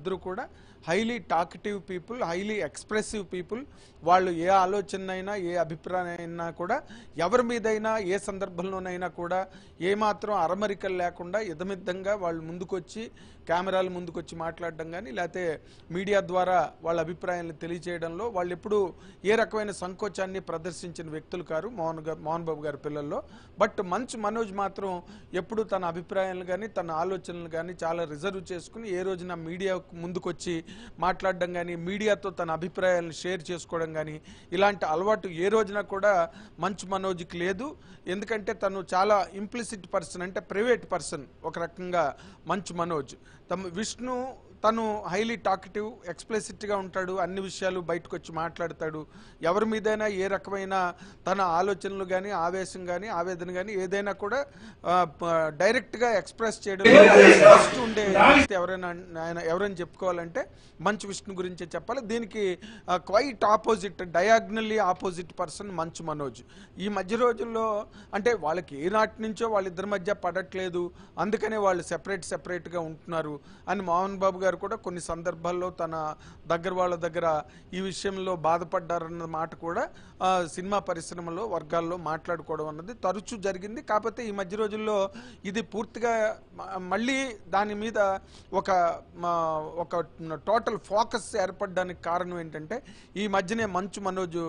ఇద్దరు కూడా highly talkative people highly expressive people వాళ్ళు ఏ ఆలోచన అయినా ఏ అభిప్రాయం అయినా కూడా ఎవరి మీదైనా ఏ సందర్భంలోనైనా కూడా ఏమాత్రం అరమరికలు లేకుండా ఇదమిద్దంగా వాళ్ళు ముందుకొచ్చి కెమెరాలు ముందుకొచ్చి మాట్లాడడం కానీ లేకపోతే మీడియా ద్వారా వాళ్ళ అభిప్రాయాలను తెలియజేయడంలో వాళ్ళు ఎప్పుడు ఏ రకమైన సంకోచాన్ని ప్రదర్శించిన వ్యక్తులు కారు మోహన్ మోహన్ బాబు గారి పిల్లల్లో బట్ మంచు మనోజ్ మాత్రం ఎప్పుడు తన అభిప్రాయాలు కానీ తన ఆలోచనలు కానీ చాలా రిజర్వ్ చేసుకుని ఏ రోజున మీడియా ముందుకొచ్చి మాట్లాడడం కానీ మీడియాతో తన అభిప్రాయాలను షేర్ చేసుకోవడం కానీ ఇలాంటి అలవాటు ఏ రోజున కూడా మంచు మనోజ్కి లేదు ఎందుకంటే తను చాలా ఇంప్లిసిట్ పర్సన్ అంటే ప్రైవేట్ పర్సన్ ఒక రకంగా మంచు మనోజ్ తమ విష్ణు తను హైలీ టాకిటివ్ ఎక్స్ప్లెసిట్గా ఉంటాడు అన్ని విషయాలు బయటకు వచ్చి మాట్లాడతాడు ఎవరి మీదైనా ఏ రకమైన తన ఆలోచనలు కానీ ఆవేశం కానీ ఆవేదన కానీ ఏదైనా కూడా డైరెక్ట్గా ఎక్స్ప్రెస్ చేయడం ఫస్ట్ ఉండే ఎవరైనా ఆయన ఎవరైనా చెప్పుకోవాలంటే మంచు విష్ణు గురించే చెప్పాలి దీనికి quite opposite diagonally opposite person Manchu Manoj ఈ మధ్య రోజుల్లో అంటే వాళ్ళకి ఏనాటి నుంచో వాళ్ళిద్దరి మధ్య పడట్లేదు అందుకనే వాళ్ళు సెపరేట్ సెపరేట్గా ఉంటున్నారు అని మోహన్ బాబు గారు కూడా కొన్ని సందర్భాల్లో తన దగ్గర వాళ్ళ దగ్గర ఈ విషయంలో బాధపడ్డారన్న మాట కూడా సినిమా పరిశ్రమలో వర్గాల్లో మాట్లాడుకోవడం అన్నది తరచూ జరిగింది కాకపోతే ఈ మధ్య రోజుల్లో ఇది పూర్తిగా మళ్ళీ దాని మీద ఒక ఒక టోటల్ ఫోకస్ ఏర్పడడానికి కారణం ఏంటంటే ఈ మధ్యనే మంచు మనోజ్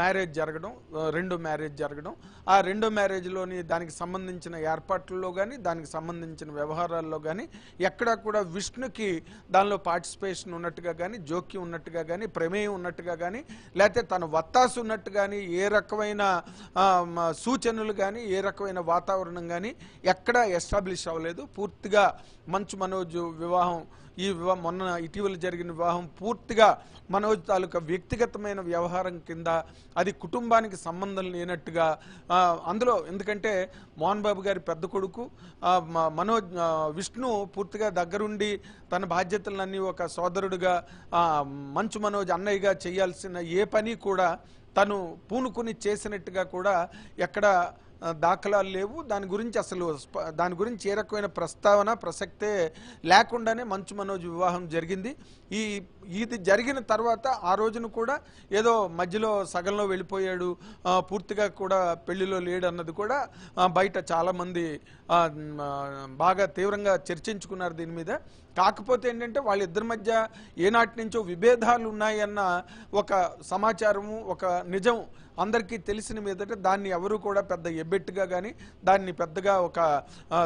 మ్యారేజ్ జరగడం రెండో మ్యారేజ్ జరగడం ఆ రెండో మ్యారేజ్లోని దానికి సంబంధించిన ఏర్పాట్లలో కానీ దానికి సంబంధించిన వ్యవహారాల్లో కానీ ఎక్కడా కూడా విష్ణుకి దానిలో పార్టిసిపేషన్ ఉన్నట్టుగా కానీ జోక్యం ఉన్నట్టుగా కానీ ప్రమేయం ఉన్నట్టుగా కానీ లేకపోతే తను వత్తాసు ఉన్నట్టు కానీ ఏ రకమైన సూచనలు కానీ ఏ రకమైన వాతావరణం కానీ ఎక్కడా ఎస్టాబ్లిష్ అవ్వలేదు పూర్తిగా మంచు మనోజ్ వివాహం ఈ మొన్న ఇటీవల జరిగిన వివాహం పూర్తిగా మనోజ్ తాలూకా వ్యక్తిగతమైన వ్యవహారం కింద అది కుటుంబానికి సంబంధం లేనట్టుగా అందులో ఎందుకంటే మోహన్ బాబు గారి పెద్ద కొడుకు మనోజ్ విష్ణు పూర్తిగా దగ్గరుండి తన బాధ్యతలన్నీ ఒక సోదరుడిగా మంచు మనోజ్ అన్నయ్యగా చేయాల్సిన ఏ పని కూడా తను పూనుకుని చేసినట్టుగా కూడా ఎక్కడ దాఖలాలు లేవు దాని గురించి అసలు దాని గురించి ఏ రకమైన ప్రస్తావన ప్రసక్తే లేకుండానే మంచు మనోజ్ వివాహం జరిగింది ఈ ఇది జరిగిన తర్వాత ఆ రోజున కూడా ఏదో మధ్యలో సగంలో వెళ్ళిపోయాడు పూర్తిగా కూడా పెళ్లిలో లేడు అన్నది కూడా బయట చాలామంది బాగా తీవ్రంగా చర్చించుకున్నారు దీని మీద కాకపోతే ఏంటంటే వాళ్ళిద్దరి మధ్య ఏనాటి నుంచో విభేదాలు ఉన్నాయన్న ఒక సమాచారము ఒక నిజం అందరికీ తెలిసిన మీదట దాన్ని ఎవరు కూడా పెద్ద ఎబ్బెట్టుగా కానీ దాన్ని పెద్దగా ఒక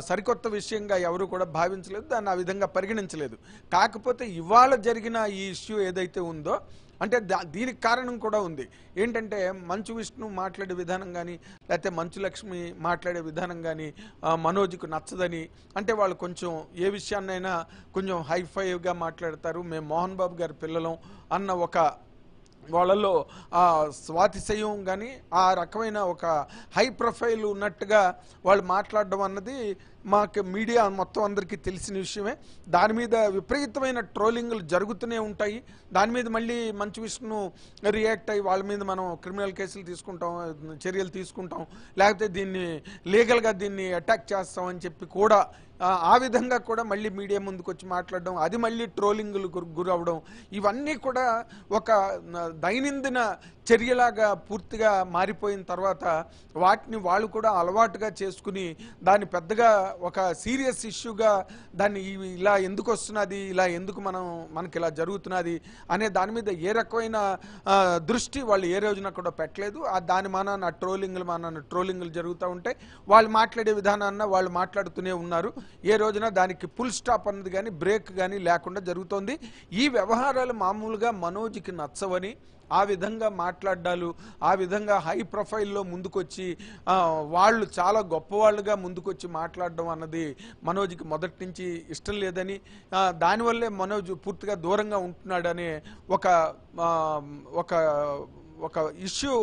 సరికొత్త విషయంగా ఎవరు కూడా భావించలేదు దాన్ని ఆ విధంగా పరిగణించలేదు కాకపోతే ఇవాళ జరిగిన ఈ ఇష్యూ ఏదైతే ఉందో అంటే దీనికి కారణం కూడా ఉంది ఏంటంటే మంచు విష్ణు మాట్లాడే విధానం కానీ లేకపోతే మంచు లక్ష్మి మాట్లాడే విధానం కానీ మనోజ్కు నచ్చదని అంటే వాళ్ళు కొంచెం ఏ విషయాన్నైనా కొంచెం హైఫైవ్గా మాట్లాడతారు మేము మోహన్ బాబు గారి పిల్లలం అన్న ఒక వాళ్ళల్లో ఆ స్వాతిశయం కానీ ఆ రకమైన ఒక హై ప్రొఫైల్ ఉన్నట్టుగా వాళ్ళు మాట్లాడడం అన్నది మాకు మీడియా మొత్తం అందరికీ తెలిసిన విషయమే దాని మీద విపరీతమైన ట్రోలింగ్లు జరుగుతూనే ఉంటాయి దాని మీద మళ్ళీ మంచి విష్ణు రియాక్ట్ అయ్యి వాళ్ళ మీద మనం క్రిమినల్ కేసులు తీసుకుంటాం చర్యలు తీసుకుంటాం లేకపోతే దీన్ని లీగల్గా దీన్ని అటాక్ చేస్తామని చెప్పి కూడా ఆ విధంగా కూడా మళ్ళీ మీడియా ముందుకు వచ్చి మాట్లాడడం అది మళ్ళీ ట్రోలింగ్లు గురవడం ఇవన్నీ కూడా ఒక దైనందిన చర్యలాగా పూర్తిగా మారిపోయిన తర్వాత వాటిని వాళ్ళు కూడా అలవాటుగా చేసుకుని దాన్ని పెద్దగా ఒక సీరియస్ ఇష్యూగా దాన్ని ఇలా ఎందుకు వస్తున్నది ఇలా ఎందుకు మనం మనకి ఇలా జరుగుతున్నది అనే దాని మీద ఏ రకమైన దృష్టి వాళ్ళు ఏ రోజున కూడా పెట్టలేదు ఆ దాని మానాన్న ట్రోలింగ్లు మానాన్న ట్రోలింగ్లు జరుగుతూ ఉంటాయి వాళ్ళు మాట్లాడే విధానాన్న వాళ్ళు మాట్లాడుతూనే ఉన్నారు ఏ రోజున దానికి ఫుల్ స్టాప్ అన్నది కానీ బ్రేక్ కానీ లేకుండా జరుగుతోంది ఈ వ్యవహారాలు మామూలుగా మనోజ్కి నచ్చవని ఆ విధంగా మాట్లాడ్డాలు ఆ విధంగా హై ప్రొఫైల్లో ముందుకొచ్చి వాళ్ళు చాలా గొప్పవాళ్ళుగా ముందుకొచ్చి మాట్లాడడం అన్నది మనోజ్కి మొదటి నుంచి ఇష్టం లేదని దానివల్లే మనోజ్ పూర్తిగా దూరంగా ఉంటున్నాడనే ఒక ఒక ఒక ఇష్యూ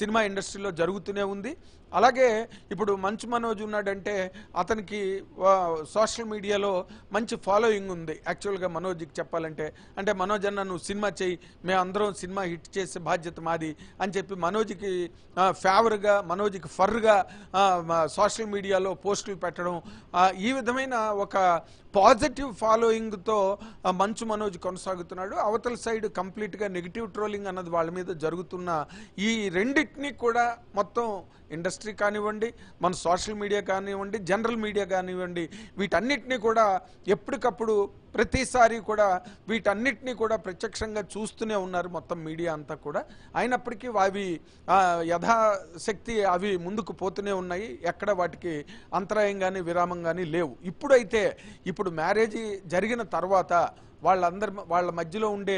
సినిమా ఇండస్ట్రీలో జరుగుతూనే ఉంది అలాగే ఇప్పుడు మంచు మనోజ్ ఉన్నాడంటే అతనికి సోషల్ మీడియాలో మంచి ఫాలోయింగ్ ఉంది యాక్చువల్గా మనోజ్కి చెప్పాలంటే అంటే మనోజ్ అన్న నువ్వు సినిమా చేయి మేమందరం సినిమా హిట్ చేసే బాధ్యత మాది అని చెప్పి మనోజ్కి ఫేవర్గా మనోజ్కి ఫర్గా సోషల్ మీడియాలో పోస్టులు పెట్టడం ఈ విధమైన ఒక పాజిటివ్ ఫాలోయింగ్తో మంచు మనోజ్ కొనసాగుతున్నాడు అవతల సైడ్ కంప్లీట్గా నెగిటివ్ ట్రోలింగ్ అన్నది వాళ్ళ మీద జరుగుతున్న ఈ రెండింటినీ కూడా మొత్తం ఇండస్ట్రీ ఇండస్ట్రీ కానివ్వండి మన సోషల్ మీడియా కానివ్వండి జనరల్ మీడియా కానివ్వండి వీటన్నిటినీ కూడా ఎప్పటికప్పుడు ప్రతిసారి కూడా వీటన్నిటినీ కూడా ప్రత్యక్షంగా చూస్తూనే ఉన్నారు మొత్తం మీడియా అంతా కూడా అయినప్పటికీ అవి యథాశక్తి అవి ముందుకు పోతూనే ఉన్నాయి ఎక్కడ వాటికి అంతరాయం కానీ విరామం కానీ లేవు ఇప్పుడైతే ఇప్పుడు మ్యారేజీ జరిగిన తర్వాత వాళ్ళందరి వాళ్ళ మధ్యలో ఉండే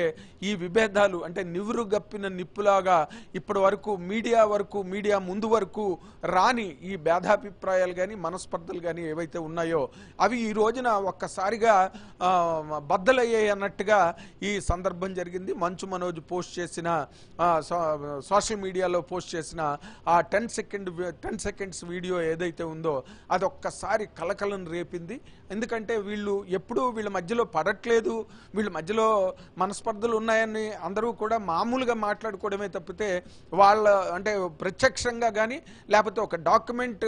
ఈ విభేదాలు అంటే నివురు గప్పిన నిప్పులాగా ఇప్పటి వరకు మీడియా వరకు మీడియా ముందు వరకు రాని ఈ భేదాభిప్రాయాలు కానీ మనస్పర్ధలు కానీ ఏవైతే ఉన్నాయో అవి ఈ రోజున ఒక్కసారిగా బద్దలయ్యాయి అన్నట్టుగా ఈ సందర్భం జరిగింది మంచు మనోజ్ పోస్ట్ చేసిన సోషల్ మీడియాలో పోస్ట్ చేసిన ఆ ten second ten seconds video ఏదైతే ఉందో అది ఒక్కసారి కలకలను రేపింది ఎందుకంటే వీళ్ళు ఎప్పుడూ వీళ్ళ మధ్యలో పడట్లేదు వీళ్ళు మధ్యలో మనస్పర్ధలు ఉన్నాయని అందరూ కూడా మామూలుగా మాట్లాడుకోవడమే తప్పితే వాళ్ళ అంటే ప్రత్యక్షంగా కానీ లేకపోతే ఒక డాక్యుమెంట్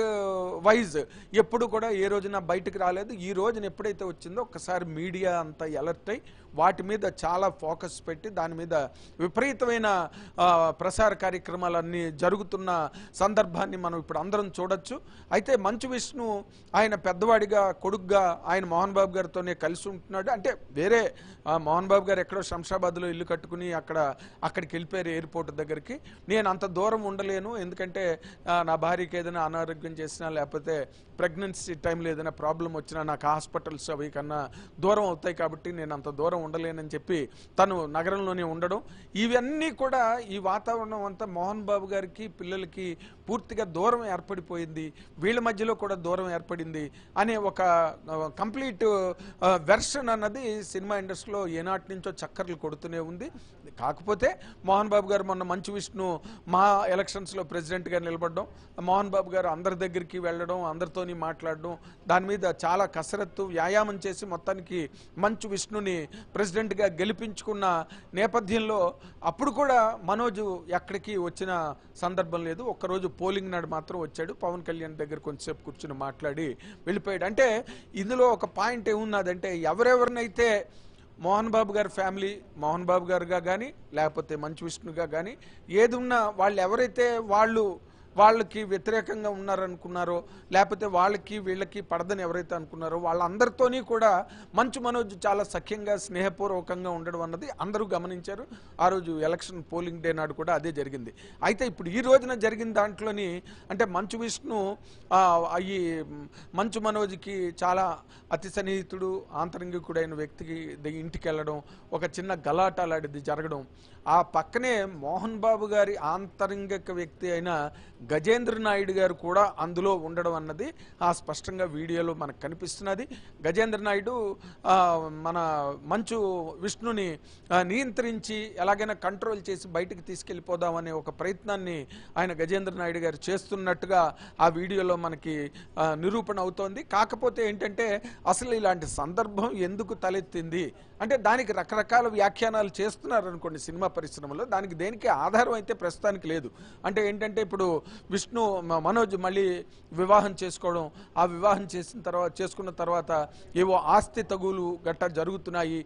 వైజ్ ఎప్పుడు కూడా ఏ రోజున బయటకు రాలేదు ఈ రోజున ఎప్పుడైతే వచ్చిందో ఒక్కసారి మీడియా అంతా అలర్ట్ అయి వాటి మీద చాలా ఫోకస్ పెట్టి దాని మీద విపరీతమైన ప్రసార కార్యక్రమాలన్నీ జరుగుతున్న సందర్భాన్ని మనం ఇప్పుడు అందరం చూడొచ్చు అయితే మంచు విష్ణు ఆయన పెద్దవాడిగా కొడుగ్గా ఆయన మోహన్ బాబు గారితోనే కలిసి ఉంటున్నాడు అంటే వేరే మోహన్ బాబు గారు ఎక్కడో శంషాబాద్లో ఇల్లు కట్టుకుని అక్కడ అక్కడికి వెళ్ళిపోయారు ఎయిర్పోర్ట్ దగ్గరికి నేను అంత దూరం ఉండలేను ఎందుకంటే నా భార్యకి ఏదైనా అనారోగ్యం చేసినా లేకపోతే ప్రెగ్నెన్సీ టైంలో ఏదైనా ప్రాబ్లం వచ్చినా నాకు హాస్పిటల్స్ అవి కన్నా దూరం అవుతాయి కాబట్టి నేను అంత దూరం ఉండలేనని చెప్పి తను నగరంలోనే ఉండడం ఇవన్నీ కూడా ఈ వాతావరణం అంతా మోహన్ బాబు గారికి పిల్లలకి పూర్తిగా దూరం ఏర్పడిపోయింది వీళ్ళ మధ్యలో కూడా దూరం ఏర్పడింది అనే ఒక కంప్లీట్ వెర్షన్ అన్నది సినిమా ఇండస్ట్రీలో ఏనాటి నుంచో చక్కర్లు కొడుతూనే ఉంది కాకపోతే మోహన్ బాబు గారు మొన్న మంచు విష్ణు మా ఎలక్షన్స్లో ప్రెసిడెంట్గా నిలబడడం మోహన్ బాబు గారు అందరి దగ్గరికి వెళ్ళడం అందరితోని మాట్లాడడం దాని మీద చాలా కసరత్తు వ్యాయామం చేసి మొత్తానికి మంచు విష్ణుని ప్రెసిడెంట్గా గెలిపించుకున్న నేపథ్యంలో అప్పుడు కూడా మనోజు ఎక్కడికి వచ్చిన సందర్భం లేదు ఒక్కరోజు పోలింగ్ నాడు మాత్రం వచ్చాడు పవన్ కళ్యాణ్ దగ్గర కొంచెంసేపు కూర్చుని మాట్లాడి వెళ్ళిపోయాడు అంటే ఇందులో ఒక పాయింట్ ఏమున్నదంటే ఎవరెవరినైతే మోహన్ బాబు గారి ఫ్యామిలీ మోహన్ బాబు గారుగా కానీ లేకపోతే మంచు విష్ణుగా కానీ ఏది ఉన్నా వాళ్ళు ఎవరైతే వాళ్ళు వాళ్ళకి వ్యతిరేకంగా ఉన్నారనుకున్నారో లేకపోతే వాళ్ళకి వీళ్ళకి పడదని ఎవరైతే అనుకున్నారో వాళ్ళందరితోని కూడా మంచు మనోజ్ చాలా సఖ్యంగా స్నేహపూర్వకంగా ఉండడం అన్నది అందరూ గమనించారు ఆ రోజు ఎలక్షన్ పోలింగ్ డే నాడు కూడా అదే జరిగింది అయితే ఇప్పుడు ఈ రోజున జరిగిన దాంట్లోని అంటే మంచు విష్ణు ఈ మంచు మనోజ్కి చాలా అతి సన్నిహితుడు ఆంతరంగికుడైన వ్యక్తికి ఇంటికి వెళ్ళడం ఒక చిన్న గలాటాలాడిది జరగడం ఆ పక్కనే మోహన్ బాబు గారి ఆంతరంగిక వ్యక్తి అయిన గజేంద్ర నాయుడు గారు కూడా అందులో ఉండడం అన్నది ఆ స్పష్టంగా వీడియోలో మనకు కనిపిస్తున్నది గజేంద్ర నాయుడు మన మంచు విష్ణుని నియంత్రించి ఎలాగైనా కంట్రోల్ చేసి బయటకు తీసుకెళ్ళిపోదామనే ఒక ప్రయత్నాన్ని ఆయన గజేంద్ర నాయుడు గారు చేస్తున్నట్టుగా ఆ వీడియోలో మనకి నిరూపణ అవుతోంది కాకపోతే ఏంటంటే అసలు ఇలాంటి సందర్భం ఎందుకు తలెత్తింది అంటే దానికి రకరకాల వ్యాఖ్యానాలు చేస్తున్నారు అనుకోండి సినిమా పరిశ్రమలో దానికి దేనికి ఆధారం అయితే ప్రస్తుతానికి లేదు అంటే ఏంటంటే ఇప్పుడు విష్ణు మనోజ్ మళ్ళీ వివాహం చేసుకోవడం ఆ వివాహం చేసిన తర్వాత చేసుకున్న తర్వాత ఏవో ఆస్తి తగులు గట్టా జరుగుతున్నాయి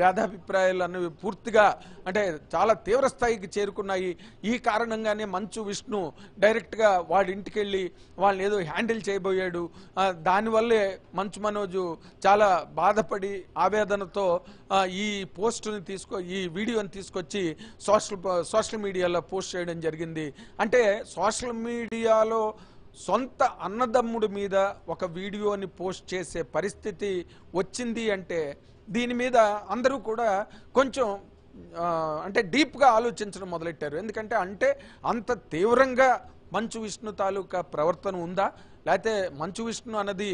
భేదాభిప్రాయాలు అన్నవి పూర్తిగా అంటే చాలా తీవ్ర స్థాయికి చేరుకున్నాయి ఈ కారణంగానే మంచు విష్ణు డైరెక్ట్గా వాడి ఇంటికి వెళ్ళి వాళ్ళని ఏదో హ్యాండిల్ చేయబోయాడు దానివల్లే మంచు మనోజు చాలా బాధపడి ఆవేదనతో ఈ పోస్టుని తీసుకో ఈ వీడియోని తీసుకో తీసుకొచ్చి సోషల్ సోషల్ మీడియాలో పోస్ట్ చేయడం జరిగింది అంటే సోషల్ మీడియాలో సొంత అన్నదమ్ముడి మీద ఒక వీడియోని పోస్ట్ చేసే పరిస్థితి వచ్చింది అంటే దీని మీద అందరూ కూడా కొంచెం అంటే డీప్గా ఆలోచించడం మొదలెట్టారు ఎందుకంటే అంటే అంత తీవ్రంగా మంచు విష్ణు తాలూకా ప్రవర్తన ఉందా లేకపోతే మంచు విష్ణు అన్నది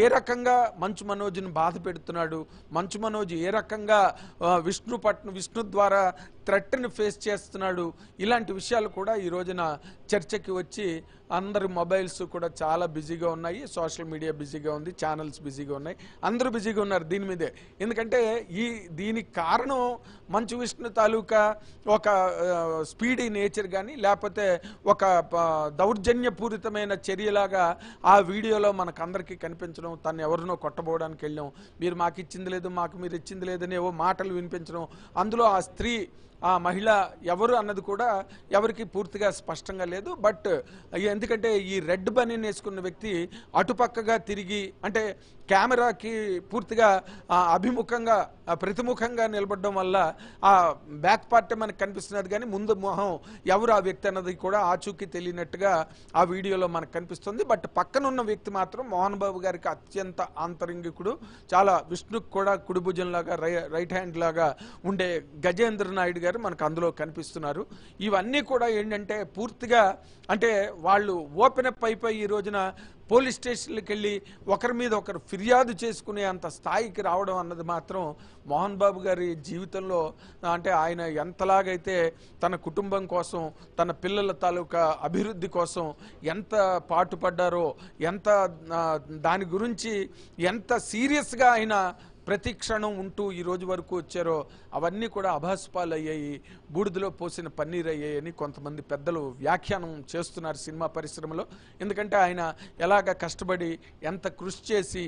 ఏ రకంగా మంచు మనోజ్ని బాధ పెడుతున్నాడు మంచు మనోజ్ ఏ రకంగా విష్ణు పట్న విష్ణు ద్వారా థ్రెట్ని ఫేస్ చేస్తున్నాడు ఇలాంటి విషయాలు కూడా ఈ రోజున చర్చకి వచ్చి అందరి మొబైల్స్ కూడా చాలా బిజీగా ఉన్నాయి సోషల్ మీడియా బిజీగా ఉంది ఛానల్స్ బిజీగా ఉన్నాయి అందరూ బిజీగా ఉన్నారు దీని మీదే ఎందుకంటే ఈ దీనికి కారణం మంచు విష్ణు తాలూకా ఒక స్పీడీ నేచర్ కానీ లేకపోతే ఒక దౌర్జన్యపూరితమైన చర్యలాగా ఆ వీడియోలో మనకందరికీ కనిపించడం తను ఎవరినో కొట్టబోవడానికి వెళ్ళాం మీరు మాకు ఇచ్చింది లేదు మాకు మీరు ఇచ్చింది లేదని ఏవో మాటలు వినిపించడం అందులో ఆ స్త్రీ ఆ మహిళ ఎవరు అన్నది కూడా ఎవరికి పూర్తిగా స్పష్టంగా లేదు బట్ ఎందుకంటే ఈ రెడ్ బనీన్ వేసుకున్న వ్యక్తి అటుపక్కగా తిరిగి అంటే కెమెరాకి పూర్తిగా అభిముఖంగా ప్రతిముఖంగా నిలబడడం వల్ల ఆ బ్యాక్ పార్టీ మనకు కనిపిస్తున్నది కానీ ముందు మొహం ఎవరు ఆ వ్యక్తి అన్నది కూడా ఆచూకీ తెలియనట్టుగా ఆ వీడియోలో మనకు కనిపిస్తుంది బట్ పక్కనున్న వ్యక్తి మాత్రం మోహన్ బాబు గారికి అత్యంత ఆంతరంగికుడు చాలా విష్ణుకు కూడా కుడిభుజంలాగా రైట్ హ్యాండ్ లాగా ఉండే గజేంద్ర నాయుడు గారు మనకు అందులో కనిపిస్తున్నారు ఇవన్నీ కూడా ఏంటంటే పూర్తిగా అంటే వాళ్ళు ఓపెన్ అప్ అయిపోయి ఈ రోజున పోలీస్ స్టేషన్లకు వెళ్ళి ఒకరి మీద ఒకరు ఫిర్యాదు చేసుకునే అంత స్థాయికి రావడం అన్నది మాత్రం మోహన్ బాబు గారి జీవితంలో అంటే ఆయన ఎంతలాగైతే తన కుటుంబం కోసం తన పిల్లల తాలూకా అభివృద్ధి కోసం ఎంత పాటుపడ్డారో ఎంత దాని గురించి ఎంత సీరియస్గా ఆయన ప్రతి క్షణం ఉంటూ ఈ రోజు వరకు వచ్చారో అవన్నీ కూడా అభాస్పాలు అయ్యాయి బూడిదలో పోసిన పన్నీర్ అయ్యాయని కొంతమంది పెద్దలు వ్యాఖ్యానం చేస్తున్నారు సినిమా పరిశ్రమలో ఎందుకంటే ఆయన ఎలాగ కష్టపడి ఎంత కృషి చేసి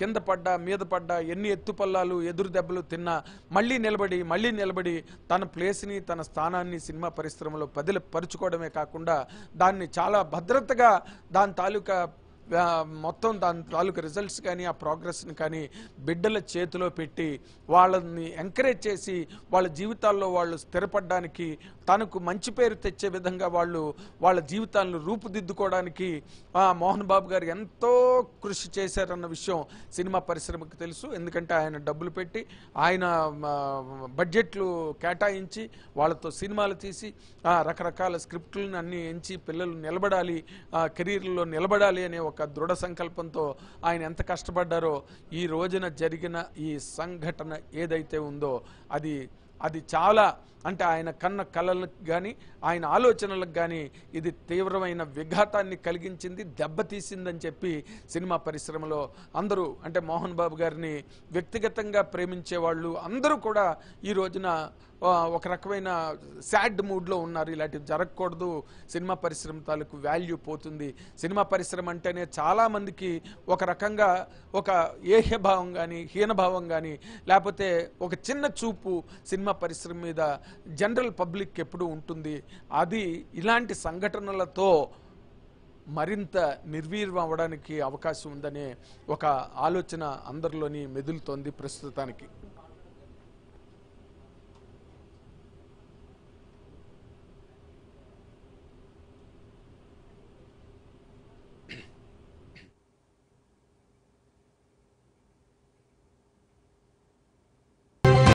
కింద పడ్డా మీద పడ్డా ఎన్ని ఎత్తుపల్లాలు ఎదురు దెబ్బలు తిన్నా మళ్ళీ నిలబడి మళ్ళీ నిలబడి తన ప్లేస్ని తన స్థానాన్ని సినిమా పరిశ్రమలో పదిలపరుచుకోవడమే కాకుండా దాన్ని చాలా భద్రతగా దాని తాలూకా మొత్తం దాని తాలూకు రిజల్ట్స్ కానీ ఆ ప్రోగ్రెస్ని కానీ బిడ్డల చేతిలో పెట్టి వాళ్ళని ఎంకరేజ్ చేసి వాళ్ళ జీవితాల్లో వాళ్ళు స్థిరపడడానికి తనకు మంచి పేరు తెచ్చే విధంగా వాళ్ళు వాళ్ళ జీవితాలను రూపుదిద్దుకోవడానికి మోహన్ బాబు గారు ఎంతో కృషి చేశారన్న విషయం సినిమా పరిశ్రమకు తెలుసు ఎందుకంటే ఆయన డబ్బులు పెట్టి ఆయన బడ్జెట్లు కేటాయించి వాళ్ళతో సినిమాలు తీసి రకరకాల స్క్రిప్టులను అన్ని ఎంచి పిల్లలు నిలబడాలి కెరీర్లో నిలబడాలి అనే ఒక దృఢ సంకల్పంతో ఆయన ఎంత కష్టపడ్డారో ఈ రోజున జరిగిన ఈ సంఘటన ఏదైతే ఉందో అది అది చాలా అంటే ఆయన కన్న కళలకు కానీ ఆయన ఆలోచనలకు కానీ ఇది తీవ్రమైన విఘాతాన్ని కలిగించింది దెబ్బతీసిందని చెప్పి సినిమా పరిశ్రమలో అందరూ అంటే మోహన్ బాబు గారిని వ్యక్తిగతంగా ప్రేమించే వాళ్ళు అందరూ కూడా ఈ రోజున ఒక రకమైన శాడ్ మూడ్లో ఉన్నారు ఇలాంటివి జరగకూడదు సినిమా పరిశ్రమ తాలూకు వాల్యూ పోతుంది సినిమా పరిశ్రమ అంటేనే చాలామందికి ఒక రకంగా ఒక ఏహ్యభావం కానీ హీనభావం కానీ లేకపోతే ఒక చిన్న చూపు సినిమా పరిశ్రమ మీద జనరల్ పబ్లిక్ ఎప్పుడు ఉంటుంది అది ఇలాంటి సంఘటనలతో మరింత నిర్వీర్యం అవ్వడానికి అవకాశం ఉందనే ఒక ఆలోచన అందరిలోని మెదులుతోంది ప్రస్తుతానికి